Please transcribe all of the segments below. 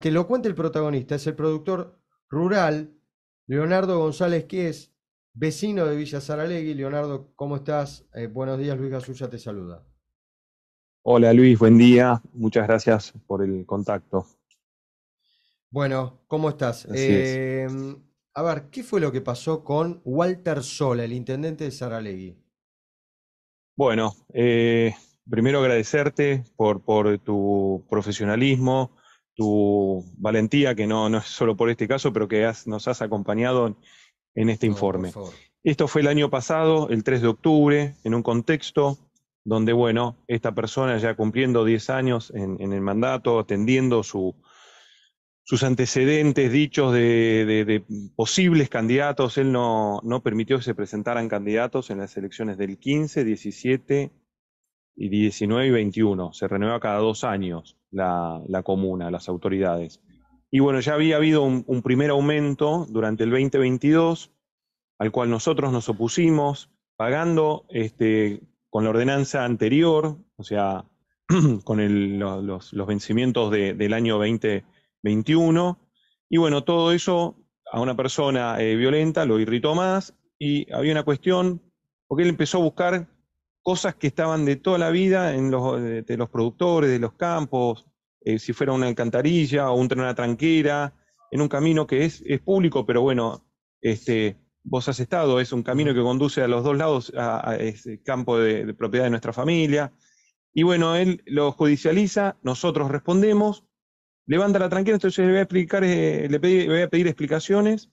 Que lo cuenta el protagonista, es el productor rural Leonardo González, que es vecino de Villa Saralegui. Leonardo, ¿cómo estás? Eh, buenos días, Luis Gasulla te saluda. Hola Luis, buen día, muchas gracias por el contacto. Bueno, ¿cómo estás? Em, a ver, ¿qué fue lo que pasó con Walter Sola, el intendente de Saralegui? Bueno, eh, primero agradecerte por, por tu profesionalismo, tu valentía, que no, es solo por este caso, pero que nos has acompañado en este informe. Esto fue el año pasado, el 3 de octubre, en un contexto donde, bueno, esta persona ya cumpliendo 10 años en, el mandato, atendiendo sus antecedentes dichos de, posibles candidatos, él no, no, permitió que se presentaran candidatos en las elecciones del 15, 17 y 19 y 21. Se renueva cada dos años la, comuna, las autoridades. Y bueno, ya había habido un, primer aumento durante el 2022, al cual nosotros nos opusimos, pagando este, con la ordenanza anterior, o sea, con los, vencimientos del año 2021. Y bueno, todo eso a una persona eh, violenta lo irritó más y había una cuestión, porque él empezó a buscar cosas que estaban de toda la vida en los, de, los productores, de los campos, eh, si fuera una alcantarilla o un tren tranquera, en un camino que es, público, pero bueno, este, vos has estado, es un camino que conduce a los dos lados, a, ese campo de, propiedad de nuestra familia. Y bueno, él lo judicializa, nosotros respondemos, levanta la tranquera, entonces le voy a explicar, eh, le, voy a pedir explicaciones.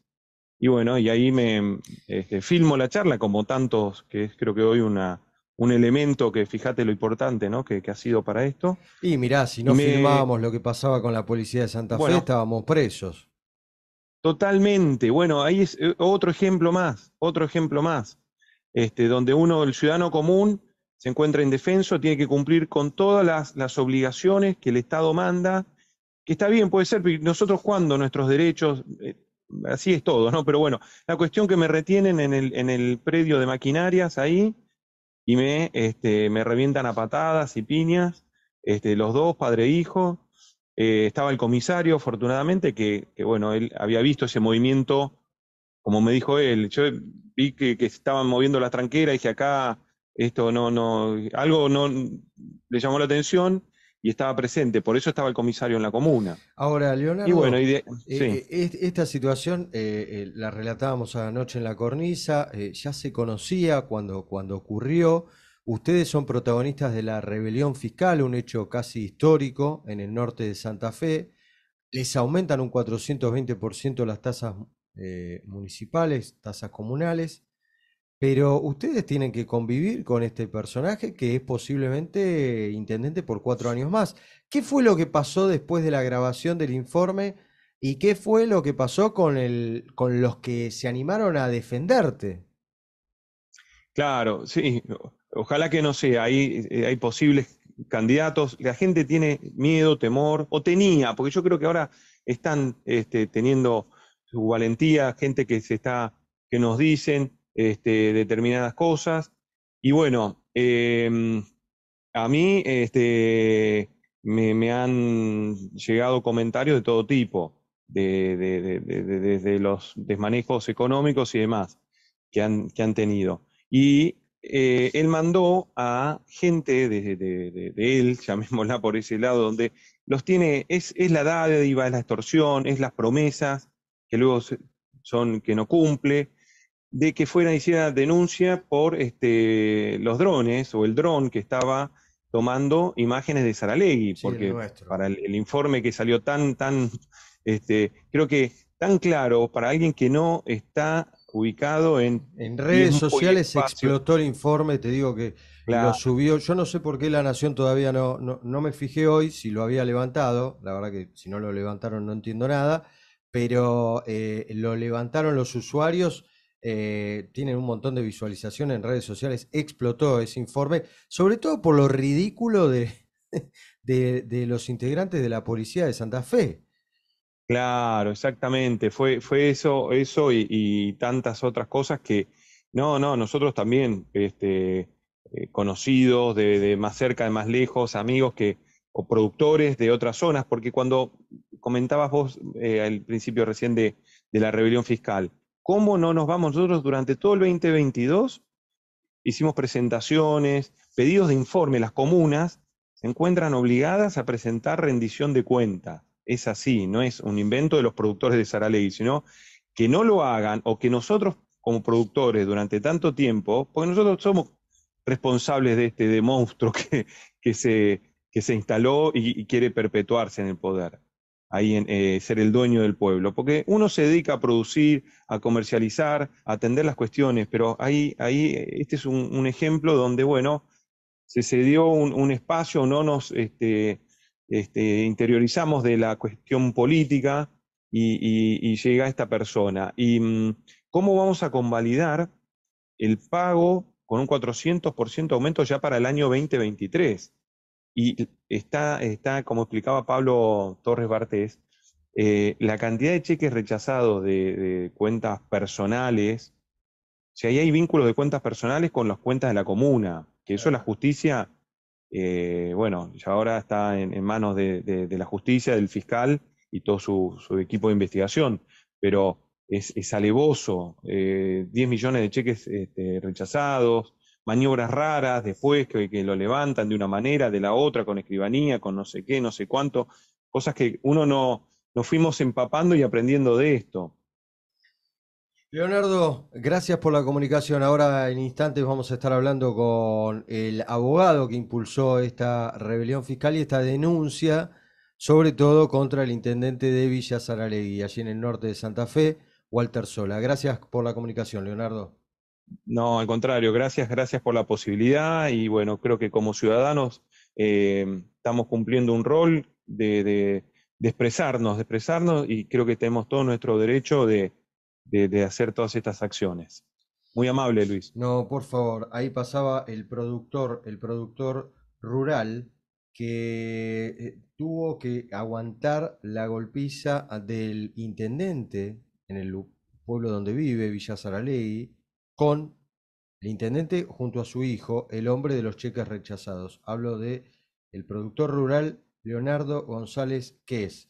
Y bueno, y ahí me este, filmo la charla, como tantos, que creo que hoy una, un elemento que fíjate lo importante ¿no? que, ha sido para esto. Y mirá, si no firmábamos lo que pasaba con la policía de Santa Fe, estábamos presos. Totalmente. Bueno, ahí es eh, otro ejemplo más, otro ejemplo más, este, donde uno, el ciudadano común, se encuentra indefenso, tiene que cumplir con todas las, obligaciones que el Estado manda, que está bien, puede ser, nosotros cuando nuestros derechos, eh, así es todo, ¿no? Pero bueno, la cuestión que me retienen en el, en el predio de maquinarias ahí, y me, este, me revientan a patadas y piñas, este, los dos, padre e hijo. Eh, estaba el comisario, afortunadamente, que, que, bueno, él había visto ese movimiento, como me dijo él, yo vi que, se estaban moviendo las tranqueras, dije acá, esto no, no, algo no le llamó la atención, y estaba presente, por eso estaba el comisario en la comuna. Ahora, Leonardo, eh, eh, esta situación eh, la relatábamos anoche en la cornisa, ya se conocía cuando, cuando ocurrió. Ustedes son protagonistas de la rebelión fiscal, un hecho casi histórico en el norte de Santa Fe. Les aumentan un 420% las tasas municipales, tasas comunales. Pero ustedes tienen que convivir con este personaje que es posiblemente intendente por cuatro años más. ¿Qué fue lo que pasó después de la grabación del informe y qué fue lo que pasó con, el, con los que se animaron a defenderte? Claro, sí. Ojalá que no sea. Eh, hay, posibles candidatos. La gente tiene miedo, temor, o tenía, porque yo creo que ahora están este, teniendo su valentía, gente que se está, que nos dicen este, determinadas cosas. Y bueno, em, a mí este, me, han llegado comentarios de todo tipo, desde los desmanejos económicos y demás que han, tenido. Y eh, él mandó a gente de, de, él, llamémosla por ese lado, donde los tiene, es, es la dádiva, es la extorsión, es las promesas que luego son, que no cumple, de que fuera hiciera denuncia por este, los drones o el dron que estaba tomando imágenes de Saralegui, porque para el, informe que salió tan, tan, este, creo que tan claro para alguien que no está ubicado en... En redes sociales explotó el informe, te digo que lo subió, yo no sé por qué la Nación todavía no, no, me fijé hoy si lo había levantado, la verdad que si no lo levantaron no entiendo nada, pero eh, lo levantaron los usuarios eh, tienen un montón de visualizaciones en redes sociales, explotó ese informe, sobre todo por lo ridículo de, los integrantes de la policía de Santa Fe. Claro, exactamente, fue, fue eso, eso y, tantas otras cosas que, no, no, nosotros también, este, eh, conocidos de, más cerca, de más lejos, amigos que, o productores de otras zonas, porque cuando comentabas vos eh, al principio recién de la rebelión fiscal, ¿Cómo no nos vamos nosotros durante todo el 2022? Hicimos presentaciones, pedidos de informe, las comunas se encuentran obligadas a presentar rendición de cuenta, Es así, no es un invento de los productores de Saralegui, sino que no lo hagan o que nosotros como productores durante tanto tiempo, porque nosotros somos responsables de este monstruo que, se, instaló y quiere perpetuarse en el poder ahí en eh, ser el dueño del pueblo, porque uno se dedica a producir, a comercializar, a atender las cuestiones, pero ahí, ahí este es un, ejemplo donde, bueno, se, cedió un, espacio, no nos este, este, interiorizamos de la cuestión política y, llega esta persona. ¿Y mm, cómo vamos a convalidar el pago con un 400% aumento ya para el año 2023? Y está, está como explicaba Pablo Torres Bartés, eh, la cantidad de cheques rechazados de, cuentas personales, si ahí hay vínculos de cuentas personales con las cuentas de la comuna, que eso la justicia, eh, bueno, ya ahora está en, manos de, la justicia, del fiscal y todo su, equipo de investigación, pero es, alevoso, 10 eh, millones de cheques este, rechazados, maniobras raras después que, lo levantan de una manera, de la otra, con escribanía, con no sé qué, no sé cuánto, cosas que uno no nos fuimos empapando y aprendiendo de esto. Leonardo, gracias por la comunicación. Ahora en instantes vamos a estar hablando con el abogado que impulsó esta rebelión fiscal y esta denuncia, sobre todo contra el intendente de Villa Saralegui, allí en el norte de Santa Fe, Walter Sola. Gracias por la comunicación, Leonardo. No, al contrario, gracias, gracias por la posibilidad y bueno, creo que como ciudadanos eh, estamos cumpliendo un rol de, de, expresarnos, de expresarnos y creo que tenemos todo nuestro derecho de, hacer todas estas acciones. Muy amable, Luis. No, por favor, ahí pasaba el productor, el productor rural que eh, tuvo que aguantar la golpiza del intendente en el pueblo donde vive, Villa con el intendente junto a su hijo, el hombre de los cheques rechazados. Hablo de el productor rural Leonardo González Ques.